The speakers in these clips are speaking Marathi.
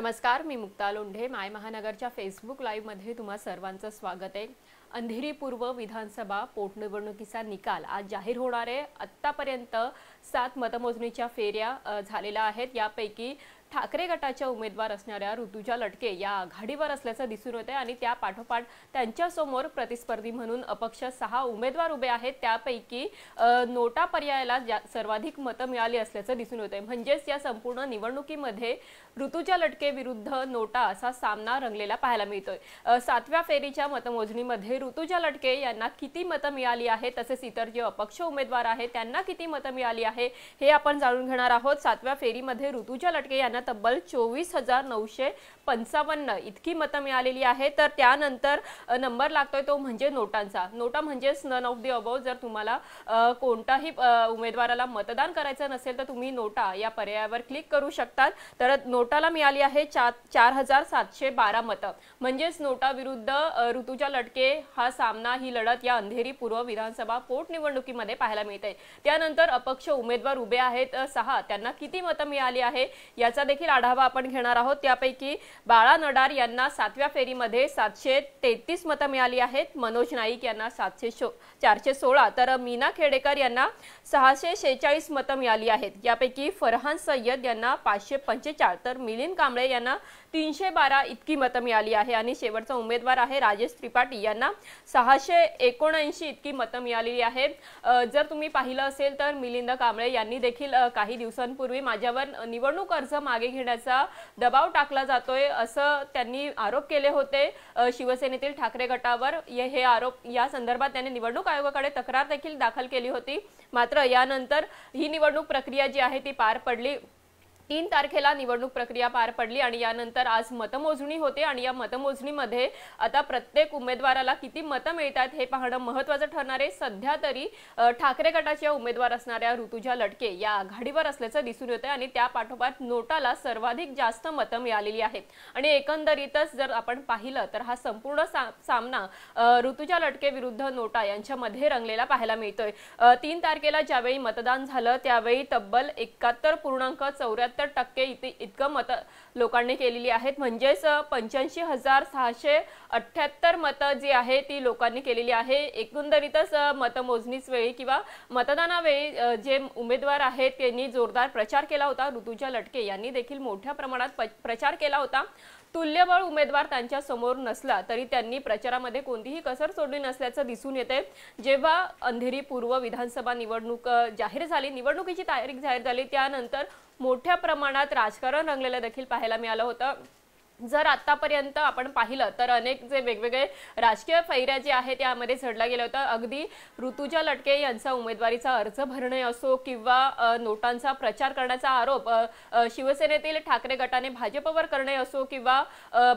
नमस्कार मी मुक्ता लोंढे माय महानगरच्या फेसबुक मध्ये तुम्हा सर्वांचं स्वागत आहे अंधेरी पूर्व विधानसभा पोटनिवडणुकीचा निकाल आज जाहीर होणार आहे आत्तापर्यंत सात मतमोजणीच्या फेऱ्या झालेल्या आहेत यापैकी ठाकरे गटाच्या उमेदवार असणाऱ्या ऋतुजा लटके या आघाडीवर असल्याचं दिसून होते आणि त्या पाठोपाठ त्यांच्यासमोर प्रतिस्पर्धी म्हणून अपक्ष सहा उमेदवार उभे आहेत त्यापैकी नोटा पर्यायाला सर्वाधिक मतं मिळाली असल्याचं दिसून येतंय म्हणजेच या संपूर्ण निवडणुकीमध्ये ऋतुजा लटके विरुद्ध नोटा असा सामना रंगलेला पाहायला मिळतोय सातव्या फेरीच्या मतमोजणीमध्ये ऋतुजा लटके यांना किती मतं मिळाली आहेत तसेच इतर जे अपक्ष उमेदवार आहेत त्यांना किती मतं मिळाली आहे हे आपण जाणून घेणार आहोत सातव्या फेरीमध्ये ऋतुजा लटके यांना यांना तब्बल चोवीस हजार नऊशे पंचावन्न इतकी मतं मिळालेली आहे तर त्यानंतर नंबर लागतोय तो म्हणजे नोटांचा नोटा म्हणजेच नन ऑफ दी अबव जर तुम्हाला कोणताही उमेदवाराला मतदान करायचं नसेल तर तुम्ही नोटा या पर्यायावर क्लिक करू शकतात तर नोटाला मिळाली आहे चार चार हजार सातशे बारा मतं म्हणजेच नोटा विरुद्ध ऋतुजा लटके हा सामना ही लढत या अंधेरी पूर्व विधानसभा पोटनिवडणुकीमध्ये पाहायला मिळते त्यानंतर अपक्ष उमेदवार उभे आहेत सहा त्यांना किती मतं मिळाली आहे याचा देखील आढावा आपण घेणार आहोत त्यापैकी बाळा नडार यांना सातव्या फेरीमध्ये सातशे तेहतीस मतं मिळाली आहेत मनोज नाईक यांना सातशे शो चारशे सोळा तर मीना खेडेकर यांना सहाशे शेहेचाळीस मतं मिळाली आहेत यापैकी फरहान सय्यद यांना पाचशे पंचेचाळ तर मिलिंद कांबळे यांना तीनशे बारा इतकी मतं मिळाली आहे आणि शेवटचा उमेदवार आहे राजेश त्रिपाठी यांना सहाशे एकोणऐंशी इतकी मतं मिळालेली आहेत जर तुम्ही पाहिलं असेल तर मिलिंद कांबळे यांनी देखील काही दिवसांपूर्वी माझ्यावर निवडणूक अर्ज मागे घेण्याचा दबाव टाकला जातोय असं त्यांनी आरोप केले होते शिवसेनेतील ठाकरे गटावर हे आरोप या संदर्भात त्यांनी निवडणूक आयोगाकडे तक्रार देखील दाखल केली होती मात्र यानंतर ही निवडणूक प्रक्रिया जी आहे ती पार पडली तीन तारखेला निवडणूक प्रक्रिया पार पडली आणि यानंतर आज मतमोजणी होते आणि या मतमोजणीमध्ये आता प्रत्येक उमेदवाराला किती मतं मिळतात हे पाहणं महत्वाचं ठरणार आहे सध्या तरी ठाकरे गटाच्या उमेदवार असणाऱ्या ऋतुजा लटके या आघाडीवर असल्याचं दिसून येतं आणि त्या पाठोपाठ नोटाला सर्वाधिक जास्त मतं मिळालेली आहेत आणि एकंदरीतच जर आपण पाहिलं तर हा संपूर्ण सामना ऋतुजा लटके विरुद्ध नोटा यांच्यामध्ये रंगलेला पाहायला मिळतोय तीन तारखेला ज्यावेळी मतदान झालं त्यावेळी तब्बल एकाहत्तर पूर्णांक चौऱ्याहत्तर पंच्याहत्तर टक्के इथे इतकं मत लोकांनी केलेली आहेत म्हणजेच पंच्याऐंशी हजार सहाशे अठ्ठ्याहत्तर मतं जी आहे ती लोकांनी केलेली आहे एकंदरीतच मतमोजणीच वेळी किंवा मतदानावेळी जे उमेदवार आहेत त्यांनी जोरदार प्रचार केला होता ऋतुजा लटके यांनी देखील मोठ्या प्रमाणात प्रचार केला होता तुल्यबळ उमेदवार त्यांच्या समोर नसला तरी त्यांनी प्रचारामध्ये कोणतीही कसर सोडली नसल्याचं दिसून येते जेव्हा अंधेरी पूर्व विधानसभा निवडणूक जाहीर झाली निवडणुकीची तारीख जाहीर झाली त्यानंतर मोठ्या प्रमाणात राजकारण रंगलेलं देखील पाहायला मिळालं होतं जर आतापर्यंत आपण पाहिलं तर अनेक जे वेगवेगळे राजकीय फैऱ्या जे आहेत त्यामध्ये झडल्या गेलं होतं अगदी ऋतुजा लटके यांचा उमेदवारीचा अर्ज भरणे असो किंवा नोटांचा प्रचार करण्याचा आरोप शिवसेनेतील ठाकरे गटाने भाजपवर करणे असो किंवा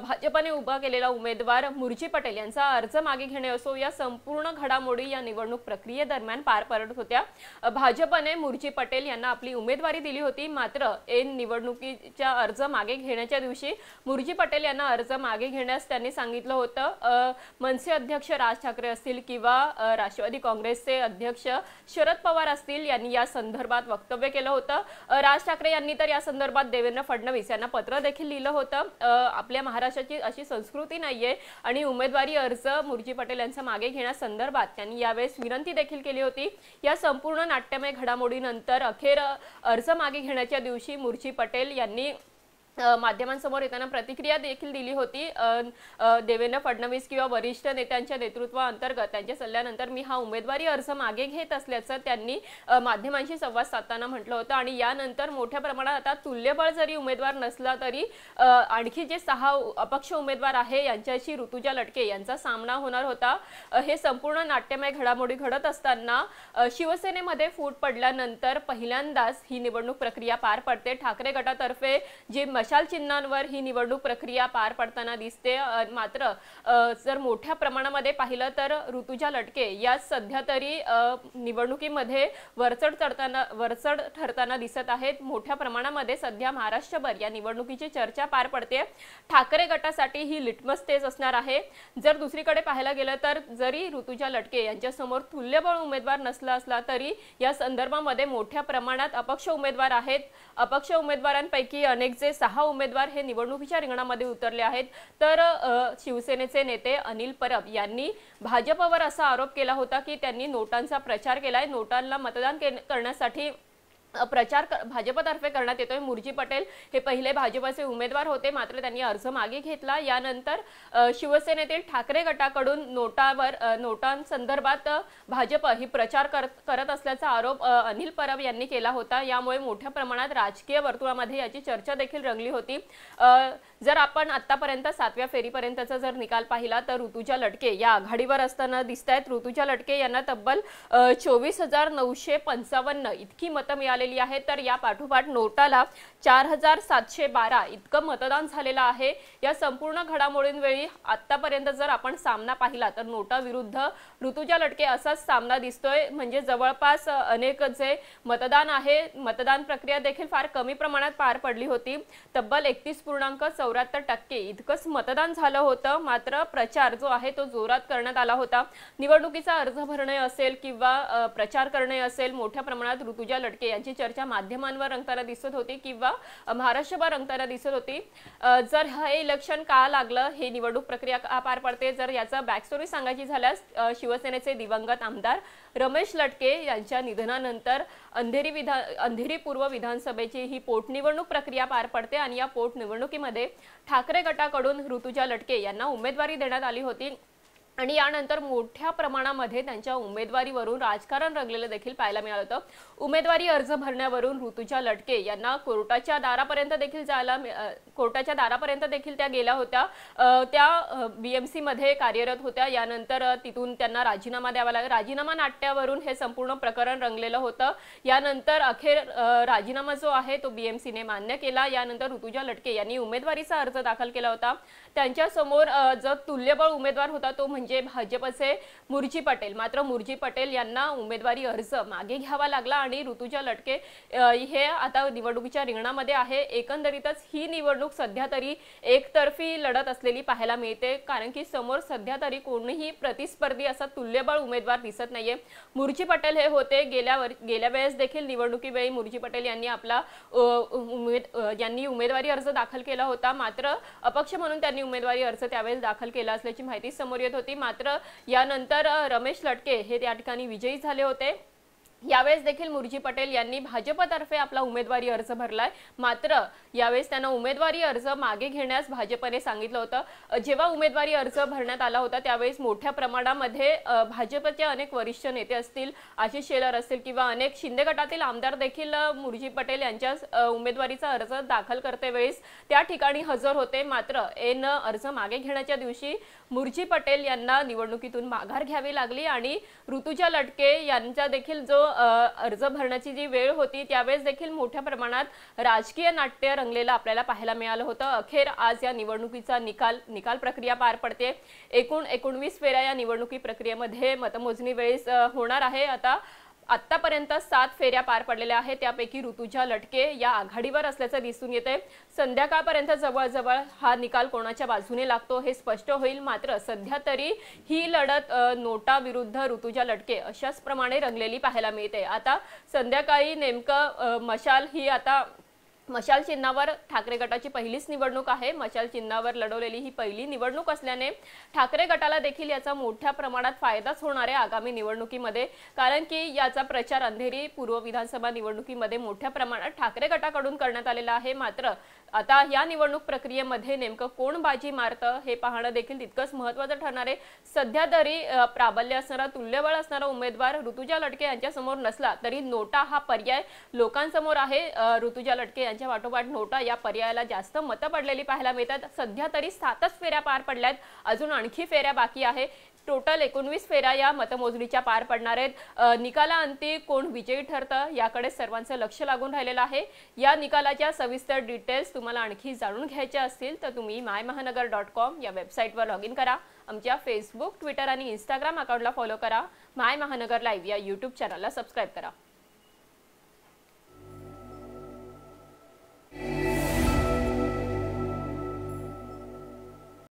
भाजपने उभा केलेला उमेदवार मुरजी पटेल यांचा अर्ज मागे घेणे असो या संपूर्ण घडामोडी या निवडणूक प्रक्रियेदरम्यान पार पडत होत्या भाजपने मुरजी पटेल यांना आपली उमेदवारी दिली होती मात्र एन निवडणुकीच्या अर्ज मागे घेण्याच्या दिवशी मुरजी उर्जी पटेल यांना अर्ज मागे घेण्यास त्यांनी सांगितलं होतं मनसे अध्यक्ष राज ठाकरे असतील किंवा राष्ट्रवादी काँग्रेसचे अध्यक्ष शरद पवार असतील यांनी या संदर्भात वक्तव्य केलं होतं राज ठाकरे यांनी तर या संदर्भात देवेंद्र फडणवीस यांना पत्र देखील लिहिलं होतं आपल्या महाराष्ट्राची अशी संस्कृती नाहीये आणि उमेदवारी अर्ज मुरजी पटेल यांचा मागे घेण्यासंदर्भात त्यांनी यावेळेस विनंती देखील केली होती या संपूर्ण नाट्यमय घडामोडीनंतर अखेर अर्ज मागे घेण्याच्या दिवशी मुरजी पटेल यांनी माध्यमांसमोर येताना प्रतिक्रिया देखील दिली होती देवेंद्र फडणवीस किंवा वरिष्ठ नेत्यांच्या नेतृत्वाअंतर्गत त्यांच्या सल्ल्यानंतर मी हा उमेदवारी अर्ज मागे घेत असल्याचं त्यांनी माध्यमांशी संवाद साधताना म्हटलं होतं आणि यानंतर मोठ्या प्रमाणात आता तुल्यबळ जरी उमेदवार नसला तरी आणखी जे सहा अपक्ष उमेदवार आहे यांच्याशी ऋतुजा लटके यांचा सामना होणार होता हे संपूर्ण नाट्यमय घडामोडी घडत असताना शिवसेनेमध्ये फूट पडल्यानंतर पहिल्यांदाच ही निवडणूक प्रक्रिया पार पडते ठाकरे गटातर्फे जे मशाल चिन्हांवर ही निवडणूक प्रक्रिया पार पडताना दिसते मात्र जर मोठ्या प्रमाणामध्ये पाहिलं तर ऋतुजा लटके या सध्या तरी निवडणुकीमध्ये वरचढ चढताना वरचढ ठरताना दिसत आहेत मोठ्या प्रमाणामध्ये सध्या महाराष्ट्रभर या निवडणुकीची चर्चा पार पडते ठाकरे गटासाठी ही लिटमस तेज असणार आहे जर दुसरीकडे पाहायला गेलं तर जरी ऋतुजा लटके यांच्यासमोर तुल्यबळ उमेदवार नसला असला तरी या संदर्भामध्ये मोठ्या प्रमाणात अपक्ष उमेदवार आहेत अपक्ष उमेदवारांपैकी अनेक जे सहा सहा उमेदवार हे निवडणुकीच्या रिंगणामध्ये उतरले आहेत तर शिवसेनेचे नेते अनिल परब यांनी भाजपवर असा आरोप केला होता की त्यांनी नोटांचा प्रचार केलाय नोटांना मतदान करण्यासाठी प्रचार भाजपतर्फे करण्यात येतोय मुरजी पटेल हे पहिले भाजपचे उमेदवार होते मात्र त्यांनी अर्ज मागे घेतला यानंतर शिवसेनेतील ठाकरे गटाकडून नोटावर नोटांसंदर्भात भाजप ही प्रचार करत असल्याचा आरोप अनिल परब यांनी केला होता यामुळे मोठ्या प्रमाणात राजकीय वर्तुळामध्ये याची चर्चा देखील रंगली होती जर आपण आतापर्यंत सातव्या फेरीपर्यंतचा जर निकाल पाहिला तर ऋतुजा लटके या आघाडीवर असताना दिसत आहेत ऋतुजा लटके यांना तब्बल चोवीस हजार नऊशे पंचावन्न इतकी मतं मिळाली आलेली आहे तर या पाठोपाठ नोटाला चार हजार सातशे बारा इतकं मतदान झालेलं आहे या संपूर्ण घडामोडींवेळी आतापर्यंत जर आपण सामना पाहिला तर नोटा विरुद्ध ऋतुजा लटके असाच सामना दिसतोय म्हणजे जवळपास अनेक जे मतदान आहे मतदान प्रक्रिया देखील फार कमी प्रमाणात पार पडली होती तब्बल एकतीस पूर्णांक चौऱ्याहत्तर टक्के इतकंच मतदान झालं होतं मात्र प्रचार जो आहे तो जोरात करण्यात आला होता निवडणुकीचा अर्ज भरणे असेल किंवा प्रचार करणे असेल मोठ्या प्रमाणात ऋतुजा लटके यांची चर्चा माध्यमांवर रंगताना दिसत होती किंवा महाराष्ट्रभर रंगताना दिसत होती जर हे इलेक्शन का लागलं हे निवडणूक प्रक्रिया पार पडते जर याचा बॅकस्टोरी सांगायची झाल्यास शिवसेनेचे दिवंगत आमदार रमेश लटके यांच्या निधनानंतर अंधेरी विधान अंधेरी पूर्व विधानसभेची ही पोटनिवडणूक प्रक्रिया पार पडते आणि या पोटनिवडणुकीमध्ये ठाकरे गटाकडून ऋतुजा लटके यांना उमेदवारी देण्यात आली होती आणि यानंतर मोठ्या प्रमाणामध्ये त्यांच्या उमेदवारीवरून राजकारण रंगलेलं देखील पाहायला मिळालं होतं उमेदवारी अर्ज भरण्यावरून ऋतुजा लटके यांना कोर्टाच्या दारापर्यंत देखील जायला कोर्टाच्या दारापर्यंत देखील त्या गेल्या होत्या त्या बीएमसी मध्ये कार्यरत होत्या यानंतर तिथून त्यांना राजीनामा द्यावा लागला राजीनामा नाट्यावरून हे संपूर्ण प्रकरण रंगलेलं होतं यानंतर अखेर राजीनामा जो आहे तो बीएमसीने मान्य केला यानंतर ऋतुजा लटके यांनी उमेदवारीचा अर्ज दाखल केला होता त्यांच्यासमोर जो तुल्यबळ उमेदवार होता तो म्हणजे म्हणजे भाजपचे मुरजी पटेल मात्र मुरजी पटेल यांना उमेदवारी अर्ज मागे घ्यावा लागला आणि ऋतुजा लटके हे आता निवडणुकीच्या रिंगणामध्ये आहे एकंदरीतच ही निवडणूक सध्या तरी एकतर्फी लढत असलेली पाहायला मिळते कारण की समोर सध्या तरी कोणीही प्रतिस्पर्धी असा तुल्यबळ उमेदवार दिसत नाहीये मुरजी पटेल हे होते गेल्या गेल्या वेळेस देखील निवडणुकीवेळी मुरजी पटेल यांनी आपला उमेद यांनी उमेदवारी अर्ज दाखल केला होता मात्र अपक्ष म्हणून त्यांनी उमेदवारी अर्ज त्यावेळेस दाखल केला असल्याची माहिती समोर येत होती होती मात्र यानंतर रमेश लटके हे त्या ठिकाणी विजयी झाले होते यावेळेस देखील मुरजी पटेल यांनी भाजपतर्फे आपला उमेदवारी अर्ज भरलाय मात्र यावेळेस त्यांना उमेदवारी अर्ज मागे घेण्यास भाजपने सांगितलं होतं जेव्हा उमेदवारी अर्ज भरण्यात आला होता त्यावेळेस मोठ्या प्रमाणामध्ये भाजपचे अनेक वरिष्ठ नेते असतील आशिष शेलर असतील किंवा अनेक शिंदे गटातील आमदार देखील मुरजी पटेल यांच्या उमेदवारीचा अर्ज दाखल करते वेळेस त्या ठिकाणी हजर होते मात्र एन अर्ज मागे घेण्याच्या दिवशी मुरजी पटेल यांना निवडणुकीतून माघार घ्यावी लागली आणि ऋतुजा लटके यांचा देखील जो अर्ज भरण्याची जी वेळ होती त्यावेळेस देखील मोठ्या प्रमाणात राजकीय नाट्य रंगलेलं आपल्याला पाहायला मिळालं होतं अखेर आज या निवडणुकीचा निकाल निकाल प्रक्रिया पार पडते एकूण एकोणवीस वेळा या निवडणुकी प्रक्रियेमध्ये मतमोजणी वेळेस होणार आहे आता आतापर्यंत सात फेऱ्या पार पडलेल्या आहेत त्यापैकी ऋतुजा लटके या आघाडीवर असल्याचं दिसून आहे संध्याकाळपर्यंत जवळजवळ हा निकाल कोणाच्या बाजूने लागतो हे स्पष्ट होईल मात्र सध्या तरी ही लढत नोटा विरुद्ध ऋतुजा लटके अशाच प्रमाणे रंगलेली पाहायला मिळते आता संध्याकाळी नेमकं मशाल ही आता मशाल चिन्हावर ठाकरे गटाची पहिलीच निवडणूक आहे मशाल चिन्हावर लढवलेली ही पहिली निवडणूक असल्याने ठाकरे गटाला देखील याचा मोठ्या प्रमाणात फायदाच होणार आहे आगामी निवडणुकीमध्ये कारण की याचा प्रचार अंधेरी पूर्व विधानसभा निवडणुकीमध्ये मोठ्या प्रमाणात ठाकरे गटाकडून करण्यात आलेला आहे मात्र आता या निवडणूक प्रक्रियेमध्ये नेमकं कोण बाजी मारतं हे पाहणं देखील तितकंच महत्वाचं ठरणार आहे सध्या तरी प्राबल्य असणारा तुल्यबळ असणारा उमेदवार ऋतुजा लटके यांच्यासमोर नसला तरी नोटा हा पर्याय लोकांसमोर आहे ऋतुजा लटके यांच्या वाटोपाठ नोटा या पर्यायाला जास्त मतं पडलेली पाहायला मिळतात सध्या तरी सातच फेऱ्या पार पडल्यात अजून आणखी फेऱ्या बाकी आहे टोटल एकोणवीस फेऱ्या या मतमोजणीच्या पार पडणार आहेत निकालाअंती कोण विजयी ठरतं याकडे सर्वांचं लक्ष लागून राहिलेलं आहे या निकालाच्या सविस्तर डिटेल्स तुम्हाला आणखी जाणून घ्यायचे असतील तर तुम्ही माय महानगर डॉट कॉम या वेबसाईटवर लॉग इन करा आमच्या फेसबुक ट्विटर आणि इंस्टाग्राम अकाउंटला फॉलो करा माय महानगर लाईव्ह या यूट्यूब चॅनलला सबस्क्राईब करा